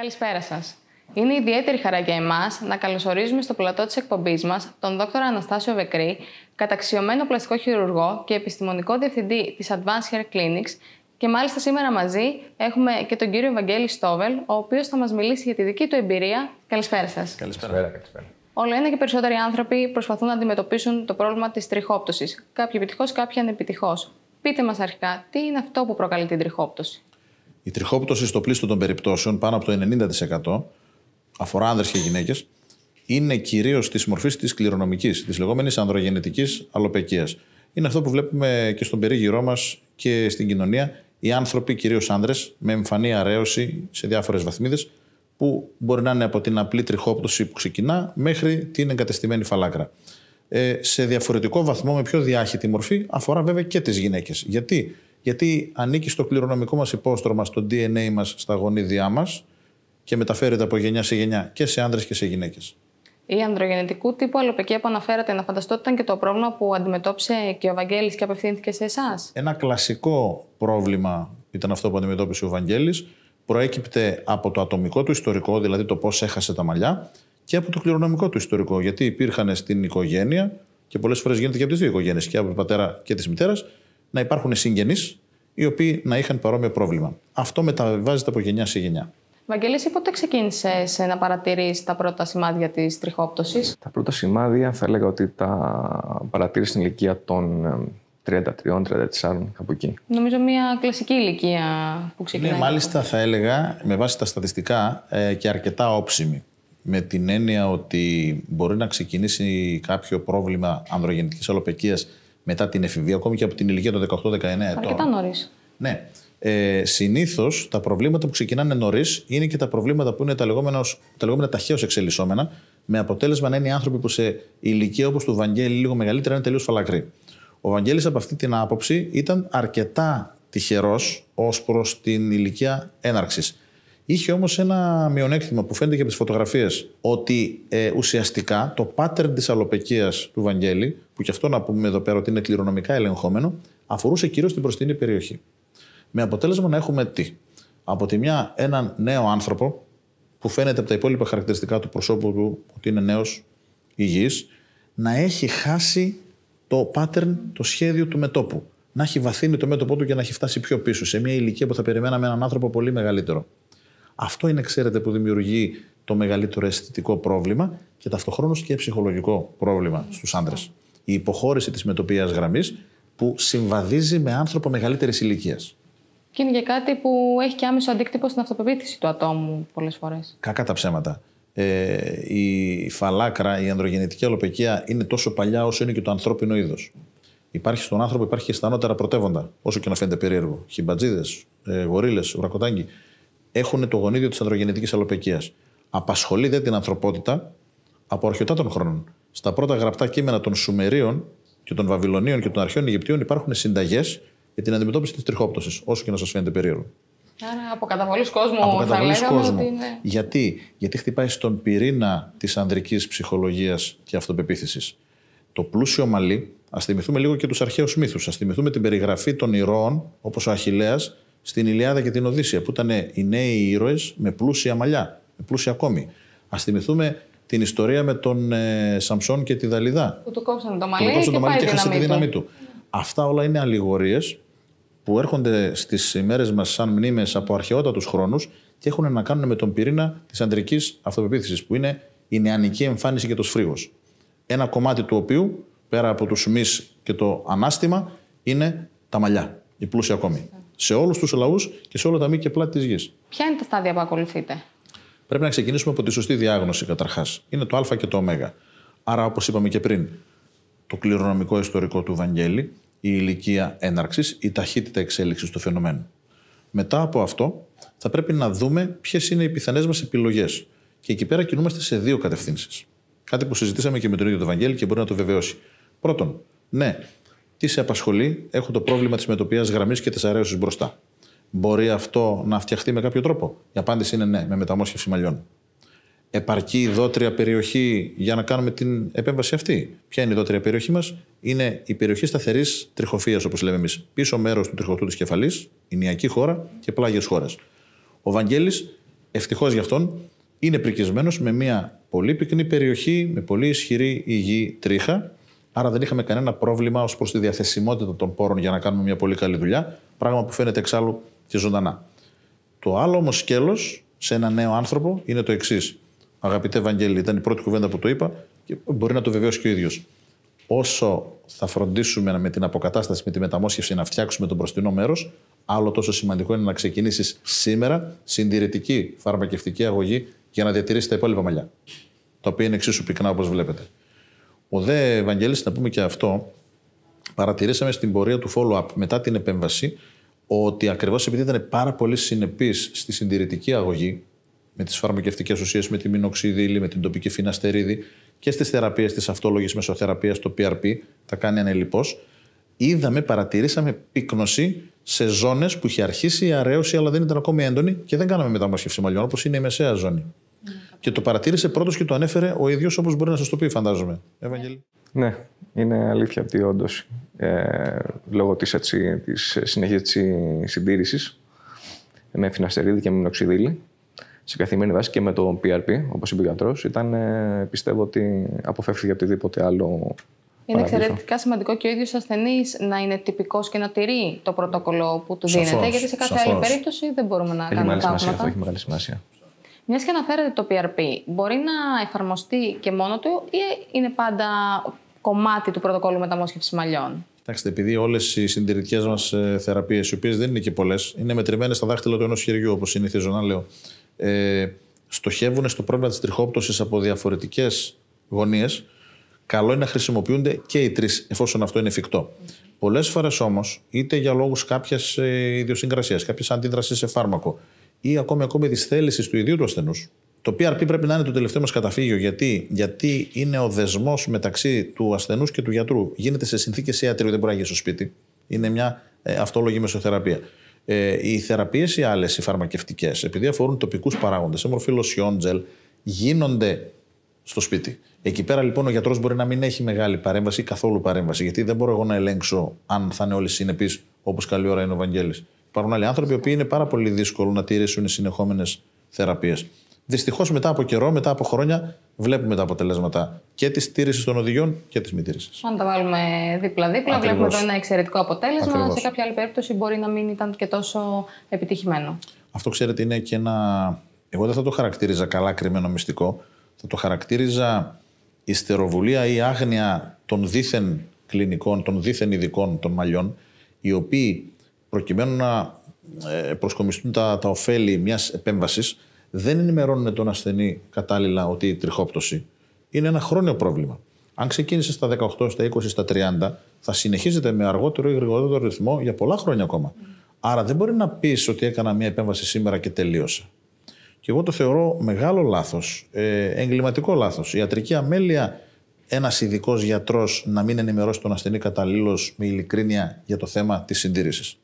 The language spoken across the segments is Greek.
Καλησπέρα σας. Είναι ιδιαίτερη χαρά για εμάς να καλωσορίζουμε στο πλατό της εκπομπής μας τον Δ. Αναστάσιο Βεκρή, καταξιωμένο πλαστικό χειρουργό και επιστημονικό διευθυντή της Advanced Hair Clinics. Και μάλιστα σήμερα μαζί έχουμε και τον κύριο Βαγγέλη Στόβελ, ο οποίος θα μας μιλήσει για τη δική του εμπειρία. Καλησπέρα σας. Καλησπέρα. καλησπέρα. Όλο ένα και περισσότεροι άνθρωποι προσπαθούν να αντιμετωπίσουν το πρόβλημα της τριχόπτωσης. Κάποιοι επιτυχώς, κάποιοι ανεπιτυχώς. Πείτε μας αρχικά, τι είναι αυτό που προκαλεί την τριχόπτωση. Η τριχόπτωση στο πλήστο των περιπτώσεων, πάνω από το 90%, αφορά άνδρες και γυναίκες, είναι κυρίως της μορφής της κληρονομικής, της λεγόμενης ανδρογενετικής αλλοπαικίας. Είναι αυτό που βλέπουμε και στον περίγυρό μας και στην κοινωνία. Οι άνθρωποι, κυρίως άνδρες, με εμφανή αρέωση σε διάφορες βαθμίδες που μπορεί να είναι από την απλή τριχόπτωση που ξεκινά μέχρι την εγκατεστημένη φαλάκρα. Ε, σε διαφορετικό βαθμό, με πιο διάχυτη μορφή, αφορά βέβαια και τις γυναίκες. Γιατί γιατί ανήκει στο κληρονομικό μας υπόστρωμα, στο DNA μας, στα γονίδια μας και μεταφέρεται από γενιά σε γενιά και σε άνδρες και σε γυναίκες. Η ανδρογενετικού τύπου αλλοπαικία που αναφέρατε, να φανταστώ ήταν και το πρόβλημα που αντιμετώπισε και ο Βαγγέλης και απευθύνθηκε σε εσάς. Ένα κλασικό πρόβλημα ήταν αυτό που αντιμετώπισε ο Βαγγέλης. Προέκυπτε από το ατομικό του ιστορικό, δηλαδή το πώς έχασε τα μαλλιά, και από το κληρονομικό του ιστορικό. Γιατί υπήρχαν στην οικογένεια και πολλές φορές γίνεται και από τις δύο οικογένειες, και από τον πατέρα και της μητέρας, να υπάρχουν συγγενείς οι οποίοι να είχαν παρόμοιο πρόβλημα. Αυτό μεταβιβάζεται από γενιά σε γενιά. Βαγγελής, πότε ξεκίνησε να παρατηρείς τα πρώτα σημάδια της τριχόπτωσης. Τα πρώτα σημάδια θα έλεγα ότι τα παρατήρησε στην ηλικία των 33-34, ε, κάπου εκεί. Νομίζω μια κλασική ηλικία που ναι, ξεκινάει. Ναι, μάλιστα θα έλεγα με βάση τα στατιστικά ε, και αρκετά όψιμη. Με την έννοια ότι μπορεί να ξεκινήσει κάποιο πρόβλημα ανδρογεννητικής αλοπαικίας μετά την εφηβεία, ακόμη και από την ηλικία των 18-19 ετών. Αρκετά νωρίς. Ναι. Ε, Συνήθως τα προβλήματα που ξεκινάνε νωρίς είναι και τα προβλήματα που είναι τα λεγόμενα, τα λεγόμενα ταχαίως εξελισσόμενα, με αποτέλεσμα να είναι οι άνθρωποι που σε ηλικία όπως του Βαγγέλη, λίγο μεγαλύτερα, είναι τελείως φαλακροί. Ο Βαγγέλης από αυτή την άποψη ήταν αρκετά τυχερός ως προς την ηλικία έναρξης. Είχε όμως ένα μειονέκτημα που φαίνεται και από τις φωτογραφίες, ότι ε, ουσιαστικά το pattern της αλοπαικίας του Βαγγέλη που και αυτό να πούμε εδώ πέρα ότι είναι κληρονομικά ελεγχόμενο, αφορούσε κυρίως την προστινή περιοχή. Με αποτέλεσμα να έχουμε τι. Από τη μια, έναν νέο άνθρωπο που φαίνεται από τα υπόλοιπα χαρακτηριστικά του προσώπου του ότι είναι νέος υγιής, να έχει χάσει το pattern, το σχέδιο του μετόπου. Να έχει βαθύνει το μέτωπό του και να έχει φτάσει πιο πίσω, σε μια ηλικία που θα περιμέναμε έναν άνθρωπο πολύ μεγαλύτερο. Αυτό είναι, ξέρετε, που δημιουργεί το μεγαλύτερο αισθητικό πρόβλημα και ταυτοχρόνως και ψυχολογικό πρόβλημα στους άντρες η υποχώρηση της μετοπία γραμμής που συμβαδίζει με άνθρωπο μεγαλύτερης ηλικίας. Και είναι και κάτι που έχει και άμεσο αντίκτυπο στην αυτοπεποίθηση του ατόμου πολλές φορές. Κακά τα ψέματα. Ε, η φαλάκρα, η ανδρογεννητική αλοπαικία είναι τόσο παλιά όσο είναι και το ανθρώπινο είδος. Υπάρχει στον άνθρωπο, υπάρχει και στα ανώτερα πρωτεύοντα, όσο και να φαίνεται περίεργο. Χιμπατζίδες, ε, γορίλες, ουρακοτάγκοι. Έχουν το γονίδιο της ανδρογεννητικής αλοπαικίας. Απασχολεί δε την ανθρωπότητα από αρχαιοτά των χρόνων στα πρώτα γραπτά κείμενα των Σουμερίων και των Βαβυλωνίων και των αρχαίων Αιγυπτίων υπάρχουν συνταγές για την αντιμετώπιση της τριχόπτωσης, όσο και να σας φαίνεται περίεργο. Άρα από καταβολής κόσμου από θα λέγαμε κόσμου. Ότι είναι... Γιατί? Γιατί χτυπάει στον πυρήνα της ανδρικής ψυχολογίας και αυτοπεποίθησης. Το πλούσιο μαλλί, ας θυμηθούμε λίγο και τους αρχαίους μύθους, ας θυμηθούμε την περιγραφή των ηρώων, όπως ο Αχιλέας, στην Ιλιάδα και την Οδύσσια, που ήταν οι νέοι με πλούσια μαλλιά, με πλούσια κόμη. Ας θυμηθούμε την ιστορία με τον ε, και τη Δαλιδά. Που του κόψανε το μαλλί, και, το και, και τη δύναμή του. Αυτά όλα είναι αλληγορίες που έρχονται στις ημέρες μας σαν μνήμες από αρχαιότατους χρόνους και έχουν να κάνουν με τον πυρήνα της αντρικής αυτοπεποίθησης που είναι η νεανική εμφάνιση και το σφρίγο. Ένα κομμάτι του οποίου, πέρα από τους μη και το ανάστημα, είναι τα μαλλιά, η πλούσια ακόμη. Σε όλους τους λαούς και σε όλα τα μη και πλάτη της γης. Ποια είναι τα στάδια που ακολουθείτε. Πρέπει να ξεκινήσουμε από τη σωστή διάγνωση καταρχάς. Είναι το Α και το Ω. Άρα, όπως είπαμε και πριν, το κληρονομικό ιστορικό του Βαγγέλη, η ηλικία έναρξης, η ταχύτητα εξέλιξης του φαινομένου. Μετά από αυτό, θα πρέπει να δούμε ποιες είναι οι πιθανές μας επιλογές. Και εκεί πέρα κινούμαστε σε δύο κατευθύνσεις. Κάτι που συζητήσαμε και με τον ίδιο τον Βαγγέλη και μπορεί να το βεβαιώσει. Πρώτον, ναι, τι σε απασχολεί, έχω το πρόβλημα της μετοπία γραμμής και της αρέωσης μπροστά. Μπορεί αυτό να φτιαχτεί με κάποιο τρόπο. Η απάντηση είναι ναι, με μεταμόσχευση μαλλιών. Επαρκεί η δότρια περιοχή για να κάνουμε την επέμβαση αυτή. Ποια είναι η δότρια περιοχή μας, Είναι η περιοχή σταθερής τριχοφίας, όπως λέμε εμείς. Πίσω μέρος του τριχωτού της κεφαλής, η νιακή χώρα και πλάγιες χώρες. Ο Βαγγέλης, ευτυχώς για αυτόν, είναι πρικισμένος με μια πολύ πυκνή περιοχή, με πολύ ισχυρή υγιή τρίχα. Άρα δεν είχαμε κανένα πρόβλημα ως προς τη διαθεσιμότητα των πόρων για να κάνουμε μια πολύ καλή δουλειά. Πράγμα που φαίνεται εξάλλου και ζωντανά. Το άλλο όμως σκέλος σε ένα νέο άνθρωπο είναι το εξής. Αγαπητέ Ευαγγέλη, ήταν η πρώτη κουβέντα που το είπα και μπορεί να το βεβαιώσει και ο ίδιος. Όσο θα φροντίσουμε με την αποκατάσταση, με τη μεταμόσχευση να φτιάξουμε τον προστινό μέρος, άλλο τόσο σημαντικό είναι να ξεκινήσεις σήμερα συντηρητική φαρμακευτική αγωγή για να διατηρήσεις τα υπόλοιπα μαλλιά. Τα οποία είναι εξίσου πυκνά όπως βλέπετε. Ο δε Ευαγγέλης, να πούμε και αυτό, παρατηρήσαμε στην πορεία του follow-up μετά την επέμβαση ότι ακριβώς επειδή ήταν πάρα πολύ συνεπής στη συντηρητική αγωγή, με τις φαρμακευτικές ουσίες, με τη μινοξίδη, με την τοπική φιναστερίδη και στις θεραπείες της αυτόλογης μεσοθεραπείας, το PRP, τα κάνει ανελειπώ, είδαμε, παρατηρήσαμε πύκνωση σε ζώνες που είχε αρχίσει η αρέωση, αλλά δεν ήταν ακόμη έντονη και δεν κάναμε μεταμόσχευση μαλλιών, όπως είναι η μεσαία ζώνη. Ναι, και το παρατήρησε πρώτος και το ανέφερε ο ίδιος, όπως μπορεί να σας το πει, φαντάζομαι. Ευαγγελή. Ναι, είναι αλήθεια ότι όντως ε, λόγω της της συνεχή συντήρησης με φιναστερίδη και με μινοξιδίλη σε καθημερινή βάση και με το PRP, όπως είπε ο γιατρός, ήταν ε, πιστεύω ότι αποφεύγει οτιδήποτε άλλο. Είναι εξαιρετικά σημαντικό και ο ίδιος ασθενής να είναι τυπικός και να τηρεί το πρωτόκολλο που του δίνεται, γιατί σε κάθε άλλη περίπτωση δεν μπορούμε να κάνουμε μεγάλη αυτό έχει μεγάλη σημασία. Μιας και αναφέρατε το PRP, μπορεί να εφαρμοστεί και μόνο του ή είναι πάντα κομμάτι του πρωτοκόλλου μεταμόσχευσης μαλλιών. Κοιτάξτε, επειδή όλες οι συντηρητικές μας ε, θεραπείες, οι οποίες δεν είναι και πολλές, είναι μετρημένες στα δάχτυλα του ενός χεριού, όπως συνηθίζω να λέω, ε, στοχεύουν στο πρόβλημα της τριχόπτωσης από διαφορετικές γωνίες. Καλό είναι να χρησιμοποιούνται και οι τρεις, εφόσον αυτό είναι εφικτό. Πολλές φορές όμως, είτε για λόγους κάποιας ε, ιδιοσυγκρασίας, κάποια αντίδρασης σε φάρμακο, ή ακόμη ακόμη τη θέληση του ιδίου του ασθενούς. Το PRP πρέπει να είναι το τελευταίο μας καταφύγιο. Γιατί? Γιατί είναι ο δεσμός μεταξύ του ασθενούς και του γιατρού. Γίνεται σε συνθήκες ιατρίου, δεν μπορεί να γίνει στο σπίτι. Είναι μια ε, αυτόλογη μεσοθεραπεία. Ε, οι θεραπείες οι άλλες, οι φαρμακευτικές, επειδή αφορούν τοπικούς παράγοντες, σε μορφή λοσιών, τζελ, γίνονται στο σπίτι. Εκεί πέρα λοιπόν ο γιατρός μπορεί να μην έχει μεγάλη παρέμβαση ή καθόλου παρέμβαση, γιατί δεν μπορώ εγώ να ελέγξω αν θα είναι όλοι συνεπείς όπως καλή ώρα είναι ο Βαγγέλης. Υπάρχουν άλλοι άνθρωποι που είναι πάρα πολύ δύσκολο να τηρήσουν οι συνεχόμενες θεραπείες. Δυστυχώς μετά από καιρό, μετά από χρόνια, βλέπουμε τα αποτελέσματα και της τήρησης των οδηγιών και της μη τήρησης. Αν τα βάλουμε δίπλα-δίπλα, βλέπουμε εδώ ένα εξαιρετικό αποτέλεσμα. Ακριβώς. Σε κάποια άλλη περίπτωση μπορεί να μην ήταν και τόσο επιτυχημένο. Αυτό ξέρετε είναι και ένα. Εγώ δεν θα το χαρακτήριζα καλά κρυμμένο μυστικό. Θα το χαρακτήριζα στεροβουλία ή άγνοια των δίθεν κλινικών, των δίθεν ειδικών των μαλλιών, οι οποίοι προκειμένου να ε, προσκομιστούν τα, τα ωφέλη μιας επέμβασης, δεν ενημερώνουν τον ασθενή κατάλληλα ότι η τριχόπτωση είναι ένα χρόνιο πρόβλημα. Αν ξεκίνησε στα 18, στα 20, στα 30, θα συνεχίζεται με αργότερο ή γρηγορότερο ρυθμό για πολλά χρόνια ακόμα. Mm. Άρα δεν μπορεί να πεις ότι έκανα μια επέμβαση σήμερα και τελείωσε. Και εγώ το θεωρώ μεγάλο λάθος, ε, εγκληματικό λάθος. Η ιατρική αμέλεια ένας ειδικός γιατρός να μην ενημερώσει τον ασθενή καταλήλως με ειλικρίνεια για το θέμα της συντήρησης.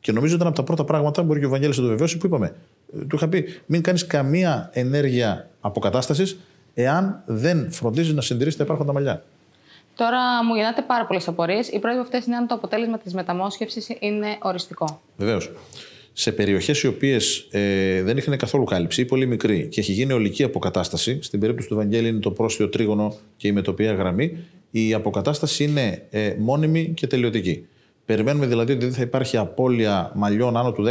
Και νομίζω ήταν από τα πρώτα πράγματα, μπορεί και ο Βαγγέλης να το βεβαιώσει, που είπαμε. Ε, του είχα πει: Μην κάνεις καμία ενέργεια αποκατάστασης εάν δεν φροντίζεις να συντηρήσεις τα υπάρχοντα μαλλιά. Τώρα μου γεννάτε πάρα πολλές απορίες. Η πρώτη από αυτές είναι αν το αποτέλεσμα της μεταμόσχευσης είναι οριστικό. Βεβαίως. Σε περιοχές οι οποίες ε, δεν είχαν καθόλου κάλυψη ή πολύ μικρή και έχει γίνει ολική αποκατάσταση, στην περίπτωση του Βαγγέλη είναι το πρόσθετο τρίγωνο και η μετοπία γραμμή, η αποκατάσταση είναι ε, μόνιμη και τελειωτική. Περιμένουμε δηλαδή ότι δεν θα υπάρχει απώλεια μαλλιών άνω του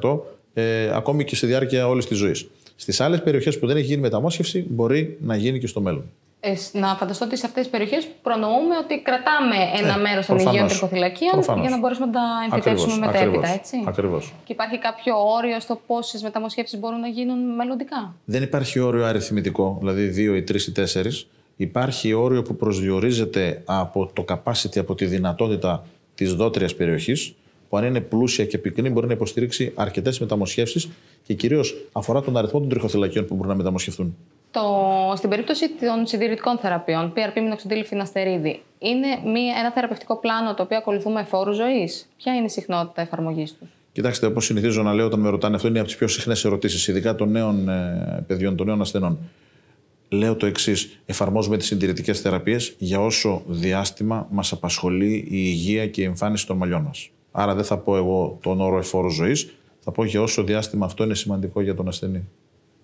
10% ε, ακόμη και στη διάρκεια όλης της ζωής. Στις άλλες περιοχές που δεν έχει γίνει μεταμόσχευση, μπορεί να γίνει και στο μέλλον. Ε, να φανταστώ ότι σε αυτές τις περιοχές προνοούμε ότι κρατάμε ε, ένα ε, μέρος των υγιών τριχοθυλακίων για να μπορέσουμε να τα εμφυτεύσουμε μετέπειτα. Έτσι. Ακριβώς. Και υπάρχει κάποιο όριο στο πόσες μεταμοσχεύσεις μπορούν να γίνουν μελλοντικά. Δεν υπάρχει όριο αριθμητικό, δηλαδή 2 ή 3 ή 4. Υπάρχει όριο που προσδιορίζεται από το capacity, από τη δυνατότητα της δότριας περιοχής, που αν είναι πλούσια και πυκνή μπορεί να υποστηρίξει αρκετές μεταμοσχεύσεις και κυρίως αφορά τον αριθμό των τριχοθυλακίων που μπορούν να μεταμοσχευτούν. Το, στην περίπτωση των συντηρητικών θεραπείων, PRP μηνοξυντήλη φιναστερίδη, είναι μία, ένα θεραπευτικό πλάνο το οποίο ακολουθούμε εφόρου ζωής. Ποια είναι η συχνότητα εφαρμογής του. Κοιτάξτε, όπως συνηθίζω να λέω όταν με ρωτάνε, αυτό είναι από τις πιο συχνές ερωτήσεις, ειδικά των νέων ε, παιδιών, των νέων ασθενών λέω το εξής. Εφαρμόζουμε τις συντηρητικές θεραπείες για όσο διάστημα μας απασχολεί η υγεία και η εμφάνιση των μαλλιών μας. Άρα δεν θα πω εγώ τον όρο εφόρο ζωής, θα πω για όσο διάστημα αυτό είναι σημαντικό για τον ασθενή,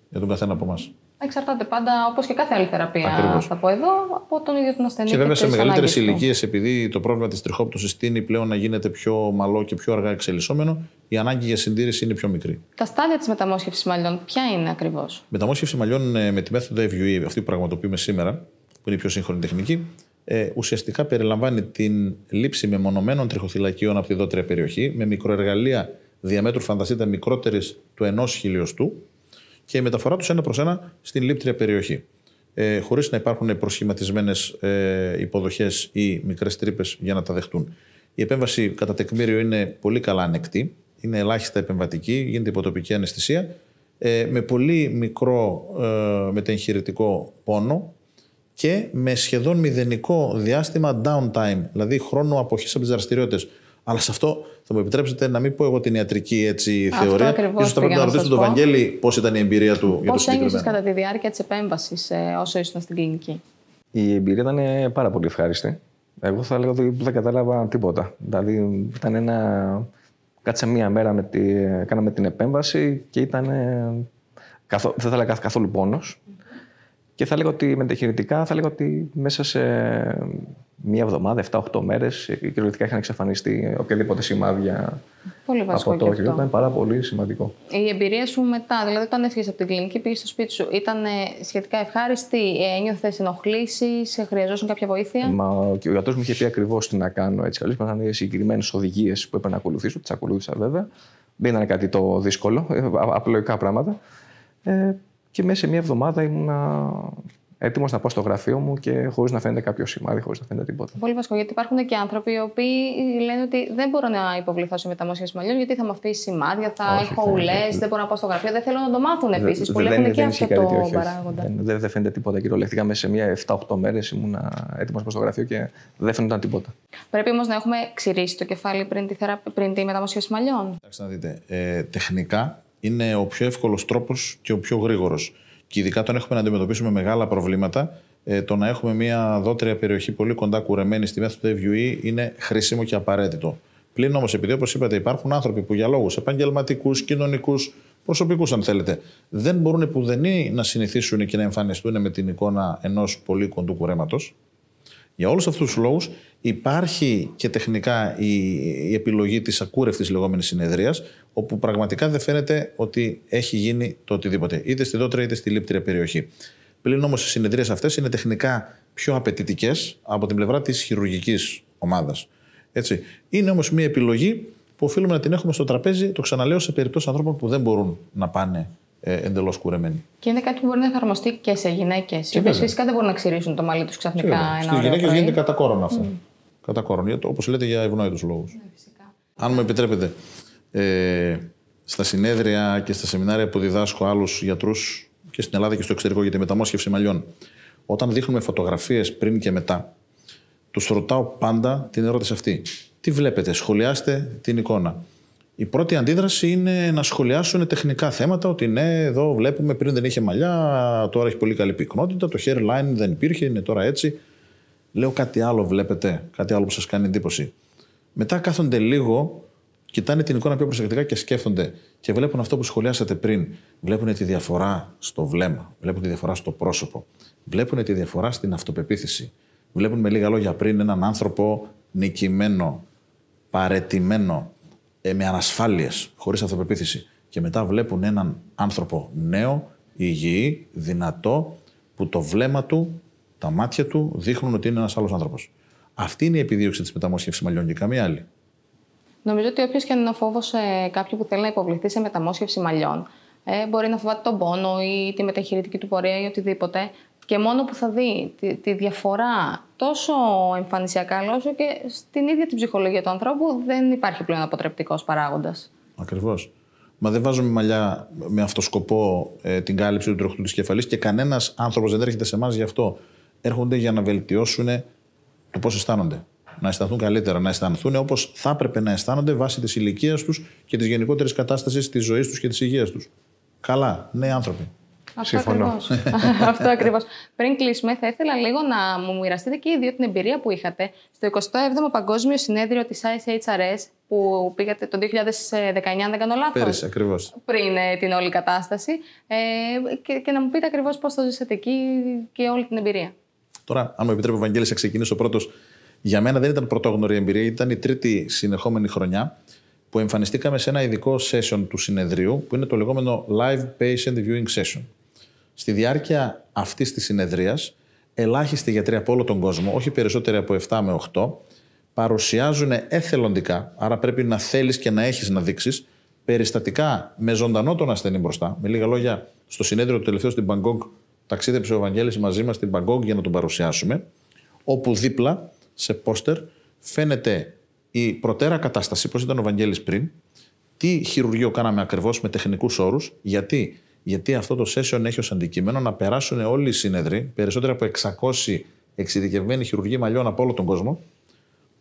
για τον καθένα από εμά. Εξαρτάται πάντα, όπως και κάθε άλλη θεραπεία, Ακριβώς. θα πω εδώ, από τον ίδιο τον ασθενή. Και, βέβαια σε μεγαλύτερε ηλικίες, επειδή το πρόβλημα της τριχόπτωσης τίνει πλέον να γίνεται πιο μαλό και πιο αργά εξελισσόμενο, η ανάγκη για συντήρηση είναι πιο μικρή. Τα στάδια της μεταμόσχευσης μαλλιών, ποια είναι ακριβώς. Μεταμόσχευση μαλλιών ε, με τη μέθοδο FUE, αυτή που πραγματοποιούμε σήμερα, που είναι η πιο σύγχρονη τεχνική, ε, ουσιαστικά περιλαμβάνει την λήψη μεμονωμένων τριχοθυλακίων από τη δότρια περιοχή με μικροεργαλεία διαμέτρου φανταστείτε, μικρότερης του ενός χιλιοστού και η μεταφορά τους ένα προς ένα στην λήπτρια περιοχή. Ε, Χωρίς να υπάρχουν προσχηματισμένες ε, υποδοχές ή μικρές τρύπες για να τα δεχτούν. Η επέμβαση κατά τεκμήριο είναι πολύ καλά ανεκτή, είναι ελάχιστα επεμβατική, γίνεται υποτοπική αναισθησία, ε, με πολύ μικρό ε, μετεγχειρητικό πόνο και με σχεδόν μηδενικό διάστημα downtime, δηλαδή χρόνο αποχής από τις δραστηριότητες. Αλλά σε αυτό θα μου επιτρέψετε να μην πω εγώ την ιατρική έτσι, θεωρία. ίσως θα πρέπει να ρωτήσω τον Βαγγέλη πώς ήταν η εμπειρία του πώς για το Πώς έγινε κατά τη διάρκεια της επέμβασης ε, όσο ήσουν στην κλινική. Η εμπειρία ήταν ε, πάρα πολύ ευχάριστη. Εγώ θα έλεγα ότι δεν κατάλαβα τίποτα. Δηλαδή ήταν ένα. Κάτσε μία μέρα με τη... κάναμε την επέμβαση και ήταν. Ε, καθο... Δεν θα έλεγα καθόλου πόνος. Και θα λέγω ότι μεταχειρητικά, θα λέγω ότι μέσα σε μία εβδομάδα, 7-8 μέρες, κυριολεκτικά είχαν εξαφανιστεί οποιαδήποτε σημάδια πολύ από το όχι, Ήταν πάρα πολύ σημαντικό. Η εμπειρία σου μετά, δηλαδή όταν έφυγες από την κλινική, πήγες στο σπίτι σου, ήταν ε, σχετικά ευχάριστη, ε, ένιωθες ενοχλήσεις, χρειαζόσαν κάποια βοήθεια. Μα και ο γιατρός μου είχε πει ακριβώς τι να κάνω έτσι. Καλώ ήταν συγκεκριμένες οδηγίες που έπρεπε να ακολουθήσω, τις ακολούθησα βέβαια. Δεν ήταν κάτι το δύσκολο, ε, απλοϊκά πράγματα. Ε, και μέσα σε μια εβδομάδα ήμουνα έτοιμος να πάω στο γραφείο μου και χωρίς να φαίνεται κάποιο σημάδι, χωρίς να φαίνεται τίποτα. Πολύ βασικό, γιατί υπάρχουν και άνθρωποι οι οποίοι λένε ότι δεν μπορώ να υποβληθώ σε μεταμόσχευση μαλλιών, γιατί θα μου αφήσει σημάδια, θα όχι, έχω ουλές, δεν μπορώ να πάω στο γραφείο, δεν θέλω να το μάθουν επίση. Πολλοί έχουν και αυτό το παράγοντα. Δεν, δεν, δεν φαίνεται τίποτα κυριολεκτικά. Μέσα σε μια 7-8 μέρες ήμουν έτοιμος να πάω στο γραφείο και δεν φαίνονταν τίποτα. Πρέπει όμως να έχουμε ξηρίσει το κεφάλι πριν τη, θερα... τη μεταμόσχευση μαλλιών. Κοιτάξτε να δείτε. Ε, τεχνικά είναι ο πιο εύκολος τρόπος και ο πιο γρήγορος. Και ειδικά όταν έχουμε να αντιμετωπίσουμε μεγάλα προβλήματα, ε, το να έχουμε μια δότρια περιοχή πολύ κοντά κουρεμένη στη μέθοδο FUE είναι χρήσιμο και απαραίτητο. Πλην όμως, επειδή όπως είπατε, υπάρχουν άνθρωποι που για λόγους επαγγελματικούς, κοινωνικούς, προσωπικούς, αν θέλετε, δεν μπορούν πουδενή να συνηθίσουν και να εμφανιστούν με την εικόνα ενός πολύ κοντού κουρέματος, για όλους αυτούς τους λόγους υπάρχει και τεχνικά η, η επιλογή της ακούρευτης λεγόμενης συνεδρίας, όπου πραγματικά δεν φαίνεται ότι έχει γίνει το οτιδήποτε, είτε στη δότρια είτε στη λίπτρια περιοχή. Πλην όμως οι συνεδρίες αυτές είναι τεχνικά πιο απαιτητικές από την πλευρά της χειρουργικής ομάδας. Έτσι. Είναι όμως μια επιλογή που οφείλουμε να την έχουμε στο τραπέζι, το ξαναλέω, σε περιπτώσεις ανθρώπων που δεν μπορούν να πάνε ε, εντελώς κουρεμένοι. Και είναι κάτι που μπορεί να εφαρμοστεί και σε γυναίκες. Οι οποίε φυσικά δεν μπορούν να ξυρίσουν το μαλλί τους ξαφνικά. Στι γυναίκε γίνεται κατά κόρον αυτό. Mm. Κατά κόρον, όπως λέτε, για ευνόητους λόγους. Ναι, Αν μου επιτρέπετε, ε, στα συνέδρια και στα σεμινάρια που διδάσκω άλλους γιατρούς και στην Ελλάδα και στο εξωτερικό για τη μεταμόσχευση μαλλιών, όταν δείχνουμε φωτογραφίες πριν και μετά, τους ρωτάω πάντα την ερώτηση αυτή. Τι βλέπετε, σχολιάστε την εικόνα η πρώτη αντίδραση είναι να σχολιάσουν τεχνικά θέματα. Ότι ναι, εδώ βλέπουμε πριν δεν είχε μαλλιά, τώρα έχει πολύ καλή πυκνότητα. Το hairline δεν υπήρχε, είναι τώρα έτσι. Λέω κάτι άλλο, βλέπετε, κάτι άλλο που σας κάνει εντύπωση. Μετά κάθονται λίγο, κοιτάνε την εικόνα πιο προσεκτικά και σκέφτονται και βλέπουν αυτό που σχολιάσατε πριν. Βλέπουν τη διαφορά στο βλέμμα, βλέπουν τη διαφορά στο πρόσωπο, βλέπουν τη διαφορά στην αυτοπεποίθηση. Βλέπουν με λίγα λόγια πριν έναν άνθρωπο νικημένο, παρετημένο, ε, με ανασφάλειες, χωρίς αυτοπεποίθηση. Και μετά βλέπουν έναν άνθρωπο νέο, υγιή, δυνατό, που το βλέμμα του, τα μάτια του δείχνουν ότι είναι ένας άλλος άνθρωπος. Αυτή είναι η επιδίωξη της μεταμόσχευσης μαλλιών και καμία άλλη. Νομίζω ότι όποιος και αν είναι ο φόβο κάποιου που θέλει να υποβληθεί σε μεταμόσχευση μαλλιών, ε, μπορεί να φοβάται τον πόνο ή τη μεταχειρητική του πορεία ή οτιδήποτε και μόνο που θα δει τη, διαφορά τόσο εμφανισιακά όσο και στην ίδια την ψυχολογία του ανθρώπου δεν υπάρχει πλέον αποτρεπτικός παράγοντας. Ακριβώς, Μα δεν βάζουμε μαλλιά με αυτό σκοπό ε, την κάλυψη του τροχτού τη κεφαλής και κανένας άνθρωπος δεν έρχεται σε εμάς γι' αυτό. Έρχονται για να βελτιώσουν το πώς αισθάνονται. Να αισθανθούν καλύτερα, να αισθανθούν όπως θα έπρεπε να αισθάνονται βάσει της ηλικίας τους και της γενικότερης κατάστασης της ζωής τους και της υγείας τους. Καλά, νέοι άνθρωποι. Αυτό Συμφωνώ. Αυτό ακριβώς. Πριν κλείσουμε, θα ήθελα λίγο να μου μοιραστείτε και οι δύο την εμπειρία που είχατε στο 27ο Παγκόσμιο Συνέδριο της ISHRS που πήγατε το 2019, αν δεν κάνω λάθος. Πέρυσι, ακριβώς. Πριν ε, την όλη κατάσταση. Ε, και, και να μου πείτε ακριβώς πώς το ζήσατε εκεί και όλη την εμπειρία. Τώρα, αν μου επιτρέπετε, ο να ξεκινήσω πρώτος. Για μένα δεν ήταν πρωτόγνωρη εμπειρία, ήταν η τρίτη συνεχόμενη χρονιά που εμφανιστήκαμε σε ένα ειδικό session του συνεδρίου, που είναι το λεγόμενο Live Patient Viewing Session. Στη διάρκεια αυτής της συνεδρίας, ελάχιστοι γιατροί από όλο τον κόσμο, όχι περισσότεροι από 7 με 8, παρουσιάζουν εθελοντικά, άρα πρέπει να θέλεις και να έχεις να δείξεις περιστατικά με ζωντανό τον ασθενή μπροστά. Με λίγα λόγια, στο συνέδριο του τελευταίου στην Μπαγκόγκ, ταξίδεψε ο Ευαγγέλης μαζί μας στην Μπαγκόγκ για να τον παρουσιάσουμε. Όπου δίπλα σε πόστερ φαίνεται η προτέρα κατάσταση, πώς ήταν ο Βαγγέλης πριν, τι χειρουργείο κάναμε ακριβώς με τεχνικούς όρους, γιατί γιατί αυτό το session έχει ως αντικείμενο να περάσουν όλοι οι σύνεδροι, περισσότεροι από 600 εξειδικευμένοι χειρουργοί μαλλιών από όλο τον κόσμο,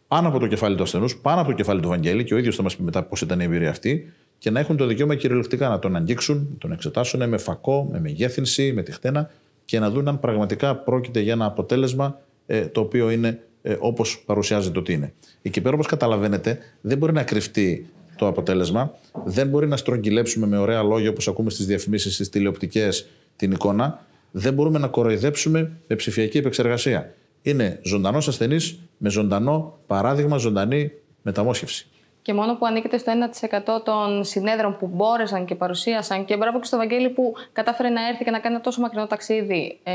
πάνω από το κεφάλι του ασθενούς, πάνω από το κεφάλι του Βαγγέλη, και ο ίδιος θα μας πει μετά πώς ήταν η εμπειρία αυτή, και να έχουν το δικαίωμα κυριολεκτικά να τον αγγίξουν, να τον εξετάσουν με φακό, με μεγέθυνση, με τη χτένα και να δουν αν πραγματικά πρόκειται για ένα αποτέλεσμα ε, το οποίο είναι ε, όπως παρουσιάζεται ότι είναι. Εκεί πέρα, όπως καταλαβαίνετε, δεν μπορεί να κρυφτεί το αποτέλεσμα. Δεν μπορεί να στρογγυλέψουμε με ωραία λόγια όπως ακούμε στις διαφημίσεις, στις τηλεοπτικές την εικόνα. Δεν μπορούμε να κοροϊδέψουμε με ψηφιακή επεξεργασία. Είναι ζωντανός ασθενής με ζωντανό παράδειγμα, ζωντανή μεταμόσχευση. Και μόνο που ανήκεται στο 1% των συνέδρων που μπόρεσαν και παρουσίασαν. Και μπράβο και στο Βαγγέλη που κατάφερε να έρθει και να κάνει ένα τόσο μακρινό ταξίδι ε,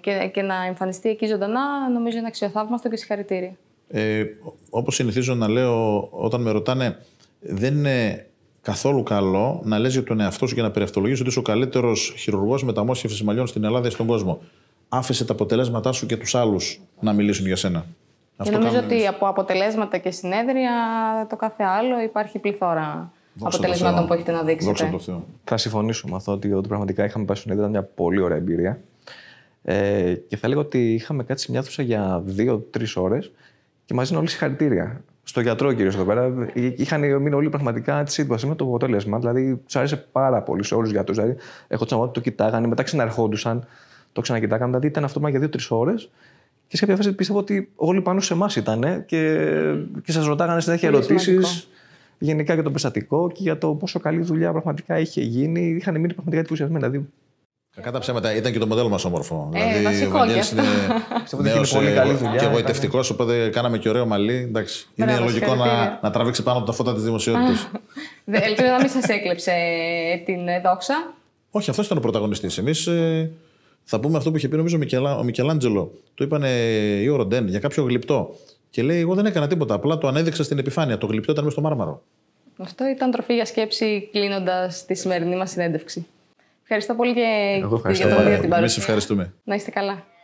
και, και να εμφανιστεί εκεί ζωντανά, νομίζω είναι αξιοθαύμαστο και συγχαρητήρια. Ε, Όπως συνηθίζω να λέω όταν με ρωτάνε δεν είναι καθόλου καλό να λες για τον εαυτό σου και να περιευτολογείς ότι είσαι ο καλύτερος χειρουργός μεταμόσχευσης μαλλιών στην Ελλάδα ή στον κόσμο. Άφησε τα αποτελέσματά σου και τους άλλους να μιλήσουν για σένα. Και Αυτό νομίζω ότι από αποτελέσματα και συνέδρια το κάθε άλλο υπάρχει πληθώρα αποτελεσμάτων που έχετε να δείξετε. Θα συμφωνήσω με αυτό ότι, πραγματικά είχαμε πάει στον ήταν μια πολύ ωραία εμπειρία. Ε, και θα λέγω ότι είχαμε κάτσει μια αίθουσα για δύο-τρει ώρες και μαζί είναι όλοι συγχαρητήρια στο γιατρό κύριος. εδώ πέρα. Ε, είχαν μείνει όλοι πραγματικά σύντομα με το αποτέλεσμα. Δηλαδή, τους άρεσε πάρα πολύ σε όλους τους γιατρούς. Δηλαδή, έχω τη το κοιτάγανε, μετά ξαναρχόντουσαν, το ξανακοιτάγανε. Δηλαδή, ήταν αυτό για δύο-τρει ώρες. Και σε κάποια φάση πιστεύω ότι όλοι πάνω σε εμάς ήταν και, και σας ρωτάγανε συνέχεια ερωτήσει. Γενικά για το περιστατικό και για το πόσο καλή δουλειά πραγματικά είχε γίνει. Είχαν μείνει πραγματικά εντυπωσιασμένοι. Δηλαδή, Κάτα ψέματα, ήταν και το μοντέλο μας όμορφο. Ε, δηλαδή, ο Βαγγέλης είναι νέος, πολύ ε, και εγωιτευτικό, οπότε κάναμε και ωραίο μαλλί. Εντάξει, είναι λογικό να, να τραβήξει πάνω από τα φώτα της δημοσιότητας. Ελπίζω να μην σας έκλεψε ε, την ε, δόξα. Όχι, αυτός ήταν ο πρωταγωνιστής. Εμείς θα πούμε αυτό που είχε πει νομίζω ο Μικελάντζελο. Το είπαν ή ο Ροντέν για κάποιο γλυπτό. Και λέει: Εγώ δεν έκανα τίποτα. Απλά το ανέδειξα στην επιφάνεια. Το γλυπτό ήταν μέσα στο μάρμαρο. Αυτό ήταν τροφή για σκέψη κλείνοντας τη σημερινή μας συνέντευξη. Ευχαριστώ πολύ και, ευχαριστώ για το παρουσία. Εμείς ευχαριστούμε. Να είστε καλά.